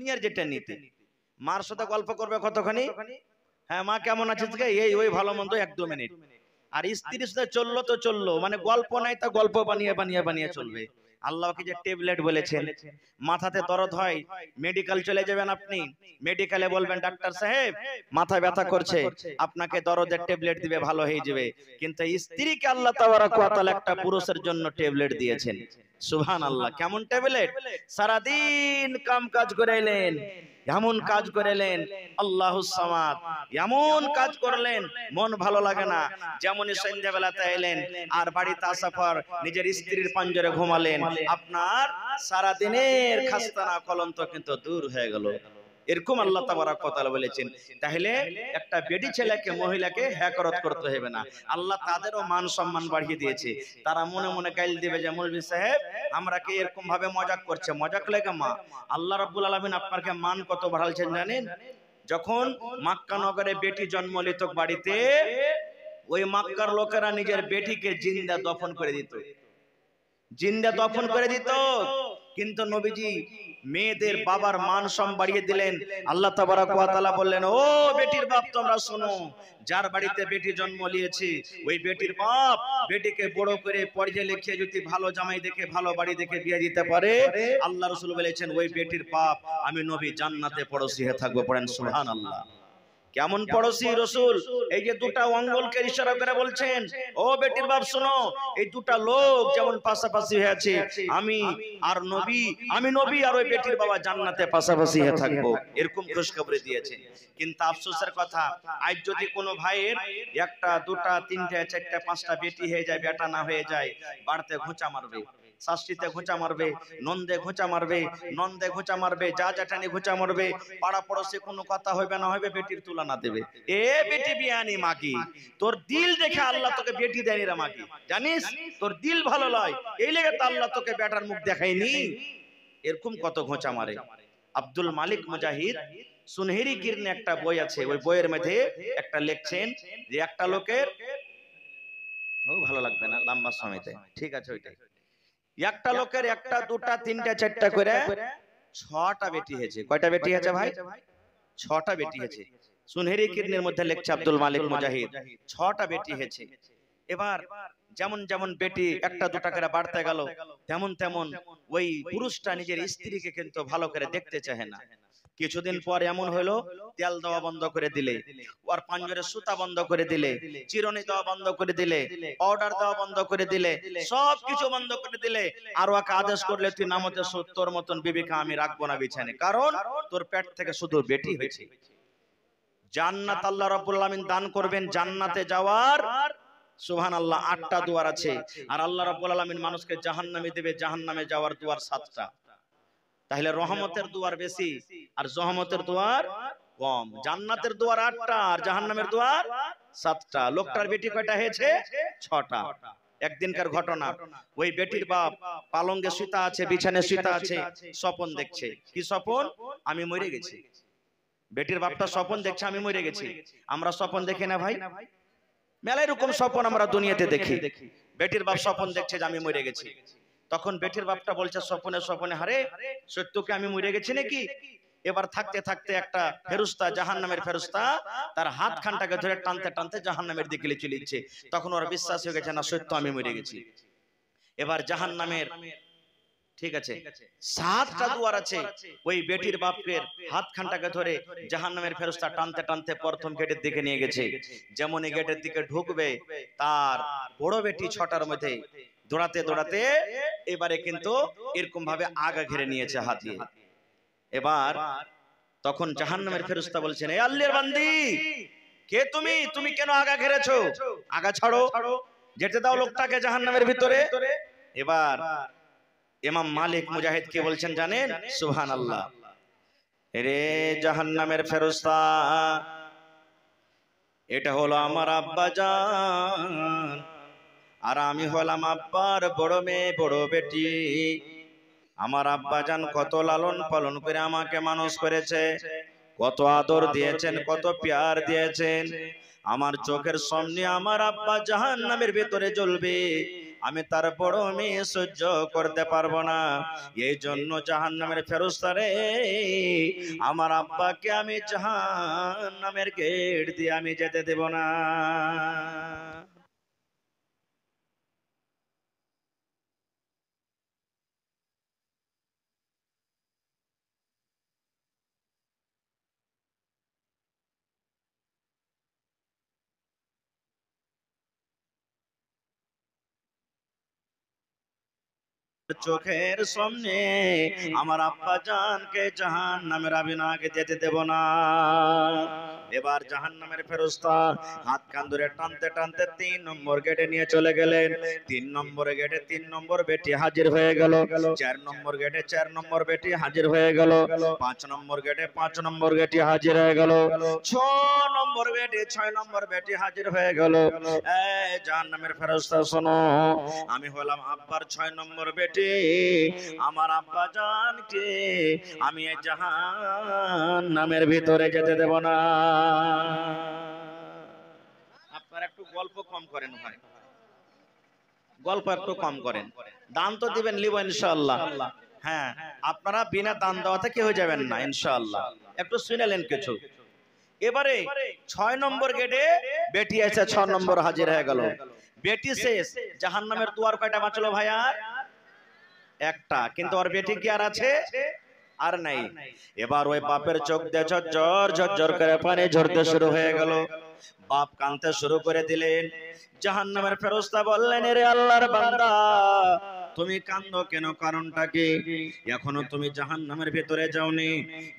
দুনিয়ার যেটা নিতে মার সাথে গল্প করবে কতখানি হ্যাঁ, হ্যাঁ মা কেমন আছে এই ওই ভালো মন্দ এক দু মিনিট আর স্ত্রীর সাথে চললো তো চললো মানে গল্প নাই তা গল্প বানিয়ে বানিয়ে বানিয়ে চলবে আল্লাহকে যে ট্যাবলেট বলেছেন মাথাতে দরদ হয় মেডিকেল চলে যাবেন আপনি মেডিকেলে বলবেন ডাক্তার সাহেব মাথা ব্যথা করছে আপনাকে দরদের ট্যাবলেট দিবে ভালো হয়ে যাবে কিন্তু স্ত্রীকে আল্লাহ তাআলা একটা পুরুষের জন্য ট্যাবলেট দিয়েছেন সুহান আল্লাহ কেমন ট্যাবলেট সারাদিন কাম কাজ করে এমন কাজ করেলেন আল্লাহ এমন কাজ করলেন মন ভালো লাগে না যেমন সন্ধ্যাবেলাতে এলেন আর বাড়িতে আসা পর নিজের স্ত্রীর পাঞ্জরে ঘুমালেন আপনার সারাদিনের খাস্তানা কলন্ত কিন্তু দূর হয়ে গেল এরকম আল্লাহ তাবারা তাআলা বলেছেন তাহলে একটা বেটি ছেলেকে মহিলাকে হ্যাকরত করতে হবে না আল্লাহ তাদেরও মান সম্মান বাড়িয়ে দিয়েছে তারা মনে মনে গাইল দেবে যে মৌলভী সাহেব আমরা কি এরকম ভাবে মজাক করছে মজাক লেগে মা আল্লাহ রাব্বুল আলামিন আপনাকে মান কত বাড়ালছেন জানেন যখন মাক্কানগরে বেটি জন্ম লিত বাড়িতে ওই মাক্কার লোকেরা নিজের বেটিকে জিন্দা দফন করে দিত জিন্দা দফন করে দিত কিন্তু নবীজি মেয়েদের বাবার মান সম বাড়িয়ে দিলেন আল্লাহ তাবারাকালা বললেন ও বেটির বাপ তোমরা শোনো যার বাড়িতে বেটি জন্ম নিয়েছি ওই বেটির বাপ বেটিকে বড় করে পর্যায়ে লিখিয়ে যদি ভালো জামাই দেখে ভালো বাড়ি দেখে বিয়ে দিতে পারে আল্লাহ রসুল বলেছেন ওই বেটির পাপ আমি নবী জান্নাতে পড়োশি হয়ে থাকবো পড়েন সুহান আল্লাহ কেমন পড়োশি রসুল এই যে দুটা অঙ্গলকে ইশারা করে বলছেন ও বেটির বাপ শুনো এই দুটা লোক যেমন পাশাপাশি হয়েছে আমি আর নবী আমি নবী আর ওই বেটির বাবা জান্নাতে পাশাপাশি হয়ে থাকবো এরকম খুশখবরি দিয়েছে কিন্তু আফসোসের কথা আজ যদি কোনো ভাইয়ের একটা দুটা তিনটা চারটা পাঁচটা বেটি হয়ে যায় বেটা না হয়ে যায় বাড়তে ঘুচা মারবে শাস্তিতে ঘোঁচা মারবে নন্দে ঘোঁচা মারবে নন্দে ঘোঁচা মারবে যা জাটানি ঘোঁচা মারবে পাড়া পড়োশে কোনো কথা হইবে না হইবে বেটির তুলা না দেবে এ বেটি বিয়ানি মাগি তোর দিল দেখে আল্লাহ তোকে বেটি দেয়নি রে মাগি জানিস তোর দিল ভালো লয় এই লেগে তো আল্লাহ তোকে বেটার মুখ দেখায়নি এরকম কত ঘোঁচা মারে আব্দুল মালিক মুজাহিদ সুনহেরি কিরনে একটা বই আছে ওই বইয়ের মধ্যে একটা লেখছেন যে একটা লোকের ও ভালো লাগবে না লম্বা সময়তে ঠিক আছে ওইটাই একটা লোকের একটা দুটা তিনটা চারটা করে ছটা বেটি হয়েছে কয়টা বেটি হয়েছে ভাই ছটা বেটি হয়েছে সুনহেরি কিরনির মধ্যে লেখছে আব্দুল মালিক মুজাহিদ ছটা বেটি হয়েছে এবার যেমন যেমন বেটি একটা দুটা করে বাড়তে গেল তেমন তেমন ওই পুরুষটা নিজের স্ত্রীকে কিন্তু ভালো করে দেখতে চাহে না কিছুদিন পর এমন হলো তেল দেওয়া বন্ধ করে দিলে ওর পাঞ্জরের সুতা বন্ধ করে দিলে চিরনি দেওয়া বন্ধ করে দিলে অর্ডার দেওয়া বন্ধ করে দিলে সব কিছু বন্ধ করে দিলে আর ওকে আদেশ করলে তুই নামতে তোর মতন বিবেকা আমি রাখবো না বিছানে কারণ তোর পেট থেকে শুধু বেটি হয়েছে জান্নাত আল্লাহ রাব্বুল আলামিন দান করবেন জান্নাতে যাওয়ার সুহান আল্লাহ আটটা দুয়ার আছে আর আল্লাহ রাব্বুল আলামিন মানুষকে জাহান্নামে দেবে জাহান্নামে যাওয়ার দুয়ার সাতটা তাহলে রহমতের দুয়ার বেশি আর জহমতের দুয়ার কম জান্নাতের দুয়ার আটটা আর জাহান্নামের দুয়ার সাতটা লোকটার বেটি কয়টা হয়েছে ছটা একদিনকার ঘটনা ওই বেটির বাপ পালঙ্গে সুতা আছে বিছানে সুতা আছে স্বপন দেখছে কি স্বপন আমি মরে গেছি বেটির বাপটা স্বপন দেখছে আমি মরে গেছি আমরা স্বপন দেখি না ভাই মেলা এরকম স্বপন আমরা দুনিয়াতে দেখি বেটির বাপ স্বপন দেখছে যে আমি মরে গেছি তখন বেটির বাপটা বলছে স্বপনে স্বপনে হারে সত্যকে আমি মরে গেছি নাকি এবার থাকতে থাকতে একটা ফেরুস্তা জাহান নামের ফেরুস্তা তার হাত খানটাকে ধরে টানতে টানতে জাহান নামের দিকে চলে তখন ওর বিশ্বাস হয়ে গেছে না সত্য আমি মরে গেছি এবার জাহান নামের ঠিক আছে সাতটা দুয়ার আছে ওই বেটির বাপের হাত খানটাকে ধরে জাহান নামের ফেরস্তা টানতে টানতে প্রথম গেটের দিকে নিয়ে গেছে যেমন গেটের দিকে ঢুকবে তার বড় বেটি ছটার মধ্যে দৌড়াতে দৌড়াতে এবারে কিন্তু এরকম ভাবে আগা ঘিরে নিয়েছে হাত দিয়ে এবার তখন জাহান নামের ফেরুস্তা বলছেন এ আল্লের বান্দি কে তুমি তুমি কেন আগা ঘেরেছো আগা ছাড়ো যেতে দাও লোকটাকে জাহান নামের ভিতরে এবার ইমাম মালিক মুজাহিদ কি বলছেন জানেন সুবহানাল্লাহ রে নামের ফেরুস্তা এটা হলো আমার আব্বা জান আর আমি হলাম আব্বার বড় মেয়ে বড় বেটি আমার আব্বা যান কত লালন পালন করে আমাকে মানুষ করেছে কত আদর দিয়েছেন কত প্যার দিয়েছেন আমার চোখের সামনে আমার আব্বা জাহান নামের ভেতরে জ্বলবে আমি তার বড় মেয়ে সহ্য করতে পারবো না এই জন্য জাহান নামের ফেরস্তারে আমার আব্বাকে আমি জাহান নামের গেট দিয়ে আমি যেতে দেব না চোখের সামনে আমার আব্বা জানকে জাহান নামের আবিনাকে যেতে দেব না এবার জাহান নামের ফেরস্তা হাত কান ধরে টানতে টানতে তিন নম্বর গেটে নিয়ে চলে গেলেন তিন নম্বর গেটে তিন নম্বর বেটি হাজির হয়ে গেল চার নম্বর গেটে চার নম্বর বেটি হাজির হয়ে গেল পাঁচ নম্বর গেটে পাঁচ নম্বর গেটি হাজির হয়ে গেল ছ নম্বর গেটে ছয় নম্বর বেটি হাজির হয়ে গেল জাহান নামের ফেরস্তা শোনো আমি হলাম আব্বার ছয় নম্বর বেটি ঘটে আমার আব্বা জানকে আমি জাহান নামের ভিতরে যেতে দেব না আপনার একটু গল্প কম করেন ভাই গল্প একটু কম করেন দান তো দিবেন লিব ইনশাল্লাহ হ্যাঁ আপনারা বিনা দান দেওয়াতে হয়ে যাবেন না ইনশাল্লাহ একটু শুনেলেন কিছু এবারে ছয় নম্বর গেটে বেটি আছে ছ নম্বর হাজির হয়ে গেল বেটি শেষ জাহান নামের দুয়ার কয়টা বাঁচলো ভাই আর একটা কিন্তু ওর বেটি কি আর আছে আর নাই এবার ওই বাপের চোখ দিয়ে জ্বর ঝরঝর করে পানি ঝরতে শুরু হয়ে গেল বাপ কানতে শুরু করে দিলেন জাহান্নামের ফেরস্তা বললেন রে আল্লাহর বান্দা তুমি কান্দ কেন কারণটা কি এখনো তুমি জাহান নামের ভেতরে যাওনি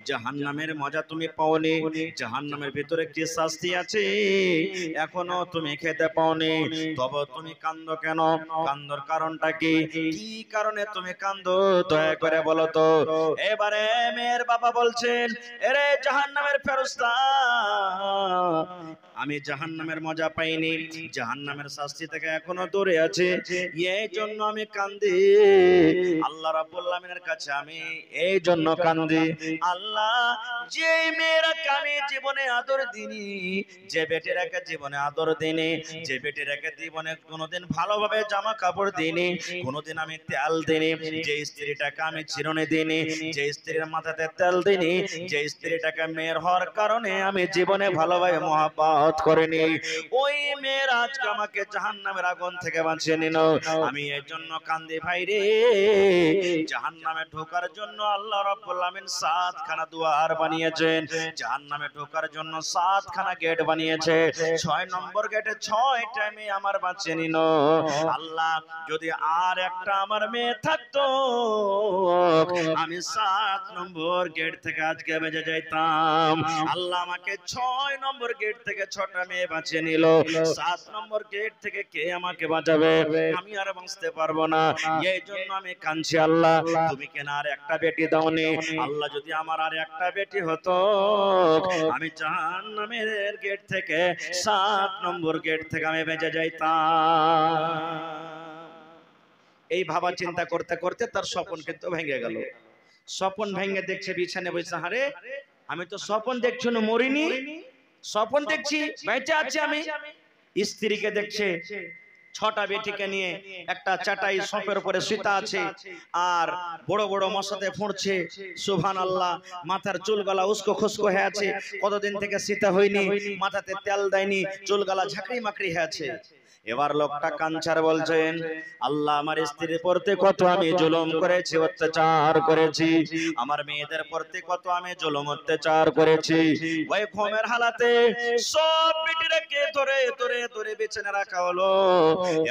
জাহান নামের মজা তুমি পাওনি জাহান নামের ভেতরে কি শাস্তি আছে এখনো তুমি খেতে পাওনি তবে তুমি কান্দ কেন কান্দর কারণটা কি কি কারণে তুমি কান্দ দয়া করে বলো তো এবারে মেয়ের বাবা বলছেন এরে জাহান নামের ফেরস্তা আমি জাহান নামের মজা পাইনি জাহান নামের শাস্তি থেকে এখনো দূরে আছে এই জন্য আমি কান্দি আল্লাহ রাবুল্লামের কাছে আমি এই জন্য কান্দি আল্লাহ যে মেয়েরা আমি জীবনে আদর দিনি যে বেটেরাকে জীবনে আদর দিনি যে বেটেরাকে জীবনে কোনোদিন ভালোভাবে জামা কাপড় দিনি কোনোদিন আমি তেল দিনি যে স্ত্রীটাকে আমি চিরনে দিনি যে স্ত্রীর মাথাতে তেল দিনি যে স্ত্রীটাকে মেয়ের হওয়ার কারণে আমি জীবনে ভালোভাবে মহাপাত আঘাত করেনি ওই মেয়ের আজকে আমাকে জাহান নামের আগুন থেকে বাঁচিয়ে নিল আমি এর জন্য কান্দি ভাই রে জাহান নামে ঢোকার জন্য আল্লাহ রব্বুল আমিন সাতখানা দুয়ার বানিয়েছেন জাহান নামে ঢোকার জন্য সাতখানা গেট বানিয়েছে ছয় নম্বর গেটে ছয় টাইমে আমার বাঁচিয়ে নিল আল্লাহ যদি আর একটা আমার মেয়ে থাকত আমি সাত নম্বর গেট থেকে আজকে বেঁচে যাইতাম আল্লাহ আমাকে ছয় নম্বর গেট থেকে ছয় এই জন্য আল্লাহ যদি আমার আর একটা বেটি হতো আমি নামের গেট থেকে সাত নম্বর গেট থেকে আমি বেঁচে যাইতাম এই ভাবা চিন্তা করতে করতে তার স্বপন কিন্তু ভেঙে গেল স্বপন ভেঙে দেখছে বিছানে বসে হারে আমি তো স্বপন দেখছি মরিনি স্বপন দেখছি বেঁচে আছি আমি স্ত্রীকে দেখছে ছটা বেটিকে নিয়ে একটা চাটাই সপের উপরে সীতা আছে আর বড় বড় মশাতে ফুঁড়ছে সুভান আল্লাহ মাথার চুলগালা উস্কো খুস্কো হয়ে আছে কতদিন থেকে সীতা হয়নি মাথাতে তেল দেয়নি চুলগালা ঝাঁকড়ি মাকড়ি হয়ে আছে এবার লোকটা কাঞ্চার বলছেন আল্লাহ আমার স্ত্রীর পড়তে কত আমি জুলুম করেছি অত্যাচার করেছি আমার মেয়েদের পড়তে কত আমি জুলুম অত্যাচার করেছি ওই ঘুমের হালাতে সব বেটিটাকে ধরে ধরে ধরে বিছানে রাখা হলো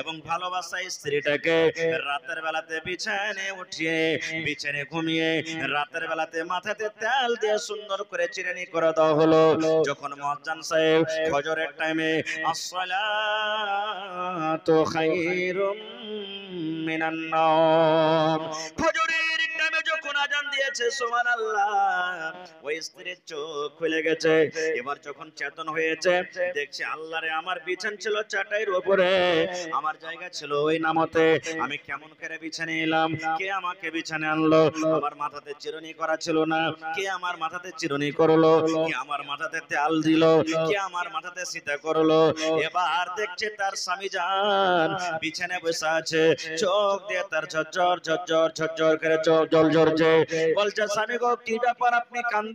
এবং ভালোবাসা স্ত্রীটাকে রাতের বেলাতে বিছানে উঠিয়ে বিছানে ঘুমিয়ে রাতের বেলাতে মাথাতে তেল দিয়ে সুন্দর করে চিরেনি করে দেওয়া হলো যখন মহাজান সাহেব ফজরের টাইমে আসসালাম তো খায়রুম মিনান নাওম ফজর দিয়েছে সোমান ওই স্ত্রীর চোখ খুলে গেছে এবার যখন চেতন হয়েছে দেখছি আল্লাহ রে আমার বিছান ছিল চাটাইয়ের উপরে আমার জায়গা ছিল ওই নামতে আমি কেমন করে বিছানে এলাম কে আমাকে বিছানে আনলো আমার মাথাতে চিরুনি করা ছিল না কে আমার মাথাতে চিরুনি করলো কে আমার মাথাতে তেল দিল কে আমার মাথাতে সীতা করলো এবার দেখছে তার স্বামী যান বিছানে বসে আছে চোখ দিয়ে তার ঝরঝর ঝরঝর ঝরঝর করে চোখ জল ঝরছে বলছে স্বামী গো কিটা পর আপনি কান্দে